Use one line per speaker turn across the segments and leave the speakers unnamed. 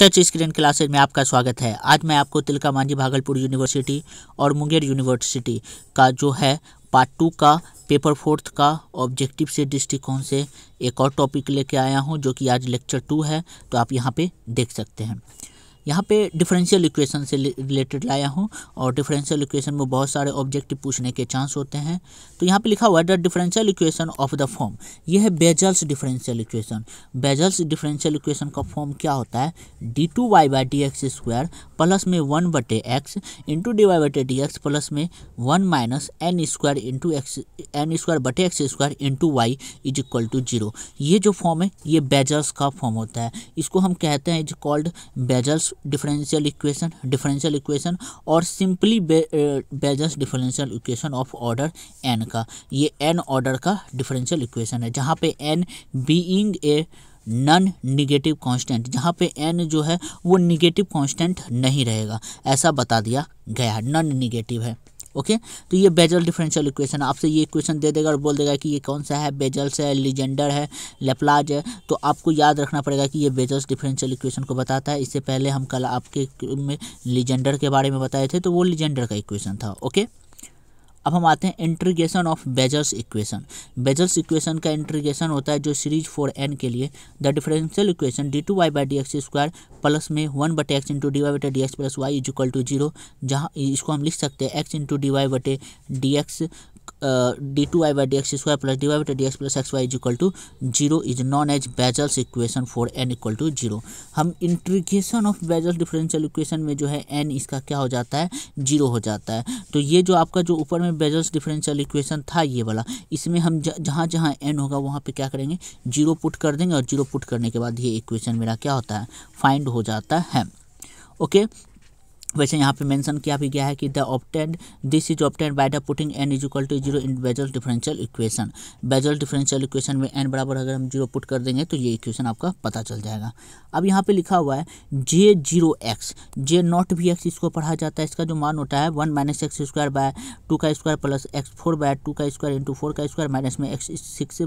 Touch screen classes में आपका स्वागत है आज मैं आपको तिलका मांझी भागलपुर यूनिवर्सिटी और मुंगेर यूनिवर्सिटी का जो है पार्ट टू का पेपर फोर्थ का ऑब्जेक्टिव से दृष्टिकोण से एक और टॉपिक लेके आया हूँ जो कि आज लेक्चर टू है तो आप यहाँ पे देख सकते हैं यहाँ पे डिफरेंशियल इक्वेशन से रिलेटेड लाया हूँ और डिफरेंशियल इक्वेशन में बहुत सारे ऑब्जेक्टिव पूछने के चांस होते हैं तो यहाँ पे लिखा हुआ है the differential equation of the form यह है Bessel's differential equation Bessel's differential equation का फॉर्म क्या होता है d two y by d x square plus में वन बटे एक्स इंटू डी वाई बटे डी एक्स प्लस में one minus n square into x n square बटे x square into y is equal to zero ये जो form है ये bezels का फॉर्म होता है इसको हम कहते हैं is called Bessel's differential equation differential equation और simply Bessel's differential equation of order n का ये एन ऑर्डर का डिफरेंशियल इक्वेशन है जहाँ पे n being a non negative constant जहाँ पे एन जो है वो निगेटिव कांस्टेंट नहीं रहेगा ऐसा बता दिया गया नन निगेटिव है ओके तो ये बेजल डिफरेंशियल इक्वेशन आपसे ये इक्वेशन दे देगा और बोल देगा कि ये कौन सा है बेजल्स है लिजेंडर है लेपलाज है तो आपको याद रखना पड़ेगा कि ये बेजल्स डिफरेंशियल इक्वेशन को बताता है इससे पहले हम कल आपके में लिजेंडर के बारे में बताए थे तो वो लिजेंडर का इक्वेशन था ओके अब हम आते हैं integration of Bessel's equation Bessel's equation का इंट्रीगेशन होता है जो सीरीज फोर एन के लिए the differential equation d two y by d x square plus में वन बटे एक्स इंटू डी वाई बटे d x plus y is equal to zero जहाँ इसको हम लिख सकते हैं एक्स इंटू डी वाई बटे d x d two y by d x square plus d Y by d x plus x y is equal to zero is known as Bessel's equation for n equal to zero हम integration of Bessel's differential equation में जो है N इसका क्या हो जाता है zero हो जाता है तो ये जो आपका जो ऊपर में बेजल्स डिफरेंशियल इक्वेशन था ये वाला इसमें हम जहाँ जहाँ एन होगा वहाँ पर क्या करेंगे जीरो पुट कर देंगे और जीरो पुट करने के बाद ये इक्वेशन मेरा क्या होता है फाइंड हो जाता है ओके okay? वैसे यहाँ पे मेंशन किया भी गया है कि the obtained this is obtained by the putting n is equal to zero in Bessel differential equation Bessel differential equation में एन बराबर अगर हम जीरो पुट कर देंगे तो ये इक्वेशन आपका पता चल जाएगा अब यहाँ पे लिखा हुआ है J zero x J naught भी एक्स इसको पढ़ा जाता है इसका जो मान होता है one minus x square by two का square plus x four by two का स्क्वायर इंटू फोर का स्क्वायर माइनस में एक्स सिक्स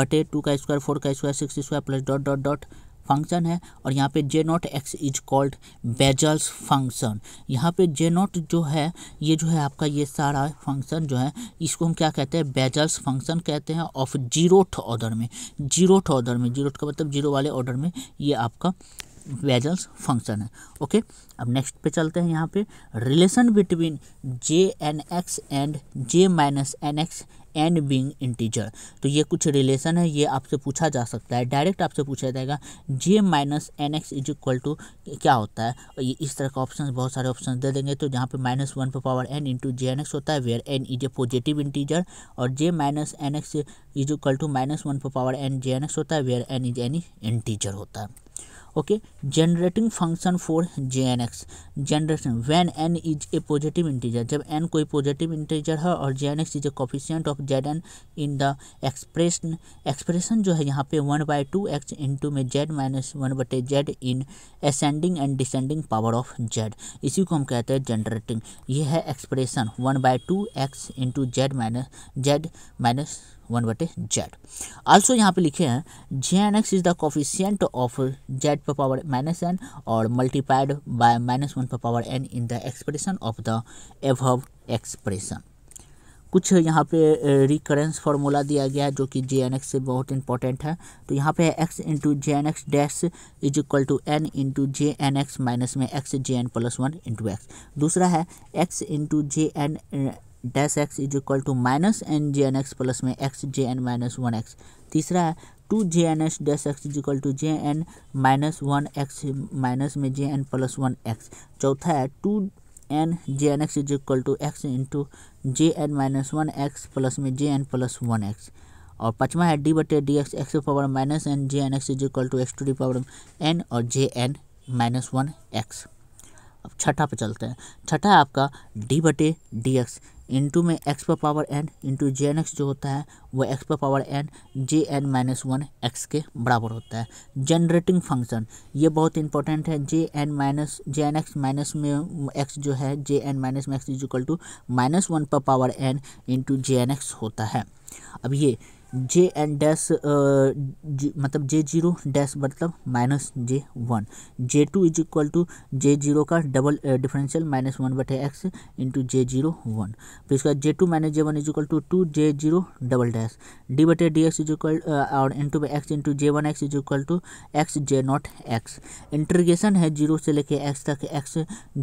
बटे टू का स्क्वायर फोर का square six square plus dot dot dot function है और यहाँ पे J not x is called Bessel's function यहाँ पे जे नॉट जो है ये जो है आपका ये सारा फंक्शन जो है इसको हम क्या कहते हैं बेजल्स फंक्शन कहते हैं ऑफ जीरोथ ऑर्डर में जीरोथ ऑर्डर में जीरोथ का मतलब जीरो वाले ऑर्डर में ये आपका वेजल्स फंक्शन है ओके अब नेक्स्ट पे चलते हैं यहाँ पे relation between J n x and J minus n x and being integer तो ये कुछ रिलेशन है ये आपसे पूछा जा सकता है डायरेक्ट आपसे पूछा जाएगा J minus n x is equal to क्या होता है और ये इस तरह का ऑप्शन बहुत सारे ऑप्शन दे देंगे तो जहाँ पे माइनस वन पर power n into J n x होता है where n is a positive integer और J minus n x is equal to minus one पर power n J n x होता है where n is any integer होता है okay generating function for J n x generation when n is a positive integer जब n कोई positive integer है और J n x is a coefficient of z n in the expression expression जो है यहाँ पे one by two x into में z minus one बटे z in ascending and descending power of z इसी को हम कहते हैं जनरेटिंग ये है expression one by two x into z minus z minus one बटे जेड आल्सो यहाँ पे लिखे हैं J n x is the coefficient of z पर पावर माइनस एन और मल्टीपाइड बाय माइनस वन पर power n in the expression of the above expression कुछ यहाँ पे रिकरेंस फार्मूला दिया गया है जो कि जे एन एक्स से बहुत इंपॉर्टेंट है तो यहाँ पे x into J n x dash is equal to n into J n x minus में x J n plus one into x दूसरा है x into J n dash x is equal to minus n J n x plus में x J n minus one x तीसरा है two J n s dash x is equal to J n minus one x minus में J n plus one x चौथा है two n J n x is equal to x into J n minus one x plus में J n plus one x और पाँचवा है d बटे d x x power minus n J n x is equal to x to the power n और J n minus one x अब छठा पे चलते हैं छठा है आपका डी बटे डी एक्स इंटू में एक्स पर power n into J n x जो होता है वो एक्स पर power n J n minus one x के बराबर होता है जनरेटिंग फंक्शन ये बहुत इंपॉर्टेंट है J n minus J n x minus में एक्स जो है जे एन माइनस में x is equal to minus one पर power n into J n x होता है अब ये जे एन डैश मतलब जे जीरो डैश मतलब minus J one J two is equal to J zero का double differential minus one बटे x into J zero one फिर इसके बाद J to minus J one is equal to two J zero double dash d बटे d x is equal और into x into J one x is equal to x J not x integration है zero से लेके x तक x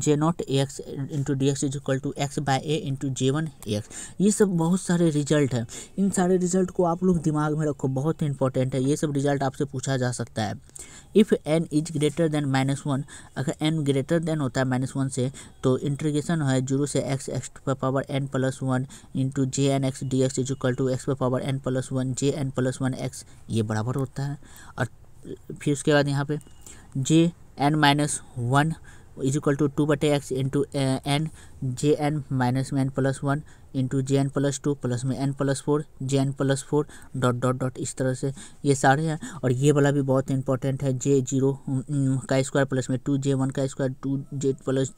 J not a x into d x is equal to x by a into J one x ये सब बहुत सारे result हैं इन सारे रिजल्ट को आप आप लोग दिमाग में रखो बहुत ही इंपॉर्टेंट है ये सब रिजल्ट आपसे पूछा जा सकता है if n is greater than minus one अगर एन ग्रेटर देन होता है माइनस वन से तो इंट्रीगेशन है जीरो से एक्स एक्स पर power n plus one into J n x d x is equal to x पर power n plus one J n plus one x ये बराबर होता है और फिर उसके बाद यहाँ पे J n minus one is equal to two बटे x into n J n minus में n plus one into J n plus two plus में n plus four J n plus four dot dot dot इस तरह से ये सारे हैं और ये वाला भी बहुत इंपॉर्टेंट है जे जीरो का स्क्वायर प्लस में टू जे वन का square two J plus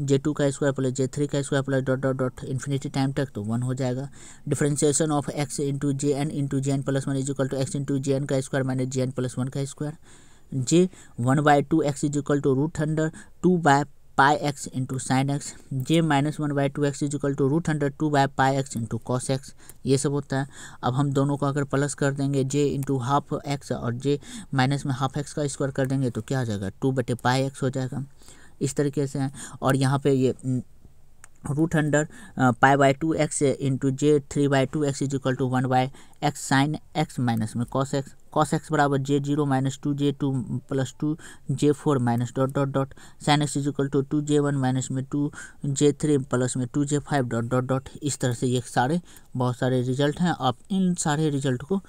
J two का स्क्वायर प्लस जे थ्री का square plus dot dot dot infinity time तक तो वन हो जाएगा differentiation of x into J n into J n plus one is equal to x into J n का square minus J n plus one का square J one by two x is equal to root under two by pi x into sine x J minus one by two x is equal to root under two by pi x into cos x ये सब होता है अब हम दोनों को अगर plus कर देंगे जे इंटू हाफ एक्स और जे माइनस में हाफ एक्स का स्क्वायर कर देंगे तो क्या हो जाएगा टू बटे पाई एक्स हो जाएगा इस तरीके से है और यहाँ पे ये root under pi by two x into J three by two x is equal to one by x sine x minus में कॉस एक्स कॉस एक्स बराबर J zero minus two J two plus two J four minus dot dot dot sine x is equal to two J one minus में two J three plus में two J five dot dot dot इस तरह से ये सारे बहुत सारे result हैं आप इन सारे रिजल्ट को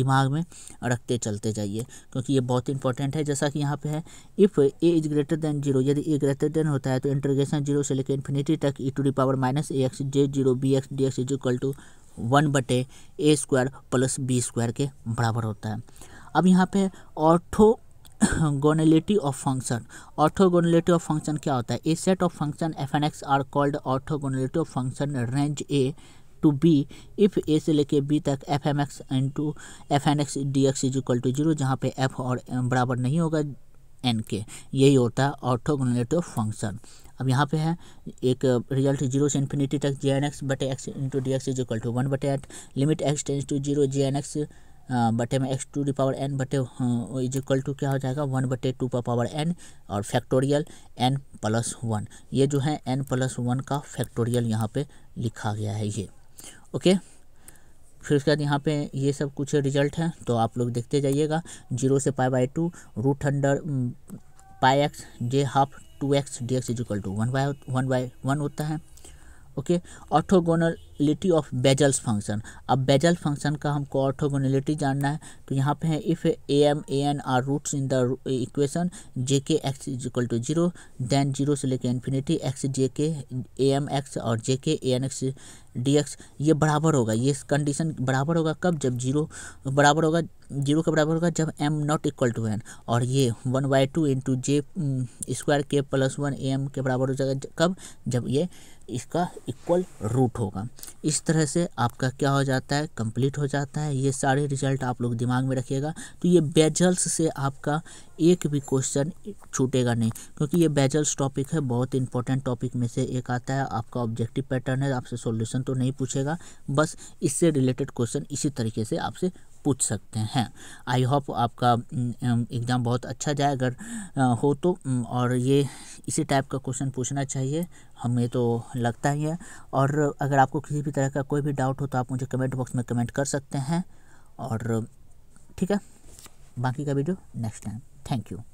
दिमाग में रखते चलते जाइए क्योंकि ये बहुत इंपॉर्टेंट है जैसा कि यहाँ पे है if a is greater than zero यदि ए ग्रेटर देन होता है तो इंटरग्रेशन जीरो से लेकर इन्फिनिटी तक e to the power minus a x J zero b x d x is equal to one बटे a square plus b square के बराबर होता है अब यहाँ पे orthogonality of function orthogonality of function क्या होता है a set of function f n x are called orthogonality of function range a to b if a से लेके बी तक f m x in to f n x d x is equal to zero जहाँ पे F और बराबर नहीं होगा N के यही होता है ऑर्थोगोनलिटी ऑफ फंक्शन अब यहाँ पे है एक रिजल्ट जीरो से इन्फिनिटी तक जे एन एक्स बटे x into d x is equal to one बटे at limit x tends to zero J n x बटे में x to the power n बटे इज इक्वल टू क्या हो जाएगा वन बटे टू पर पावर एन और फैक्टोरियल एन प्लस वन ये जो है एन प्लस वन का फैक्टोरियल यहाँ पे लिखा गया है ये ओके फिर उसके बाद यहाँ पे ये सब कुछ रिजल्ट है तो आप लोग देखते जाइएगा जीरो से pi by two root under pi x J half two x d x is equal to one by one by one होता है okay orthogonality of Bessel's function अब बेजल फंक्शन का हमको ऑर्थोगोनलिटी जानना है तो यहाँ पे है if a m a n are roots in the equation J k x is equal to zero then zero से लेकर infinity x J k A M x और J k a n x d x ये बराबर होगा ये condition बराबर होगा कब जब जीरो बराबर होगा जीरो के बराबर होगा जब m not equal to n और ये one by two into J square k plus one a m के बराबर हो जाएगा कब जब ये इसका इक्वल रूट होगा इस तरह से आपका क्या हो जाता है कंप्लीट हो जाता है ये सारे रिजल्ट आप लोग दिमाग में रखिएगा तो ये बेजल्स से आपका एक भी क्वेश्चन छूटेगा नहीं क्योंकि ये बेजल्स टॉपिक है बहुत इंपॉर्टेंट टॉपिक में से एक आता है आपका ऑब्जेक्टिव पैटर्न है आपसे सोल्यूशन तो नहीं पूछेगा बस इससे रिलेटेड क्वेश्चन इसी तरीके से आपसे पूछ सकते हैं आई होप आपका एग्ज़ाम बहुत अच्छा जाए अगर हो तो और ये इसी टाइप का क्वेश्चन पूछना चाहिए हमें तो लगता ही है और अगर आपको किसी भी तरह का कोई भी डाउट हो तो आप मुझे कमेंट बॉक्स में कमेंट कर सकते हैं और ठीक है बाकी का video next time thank you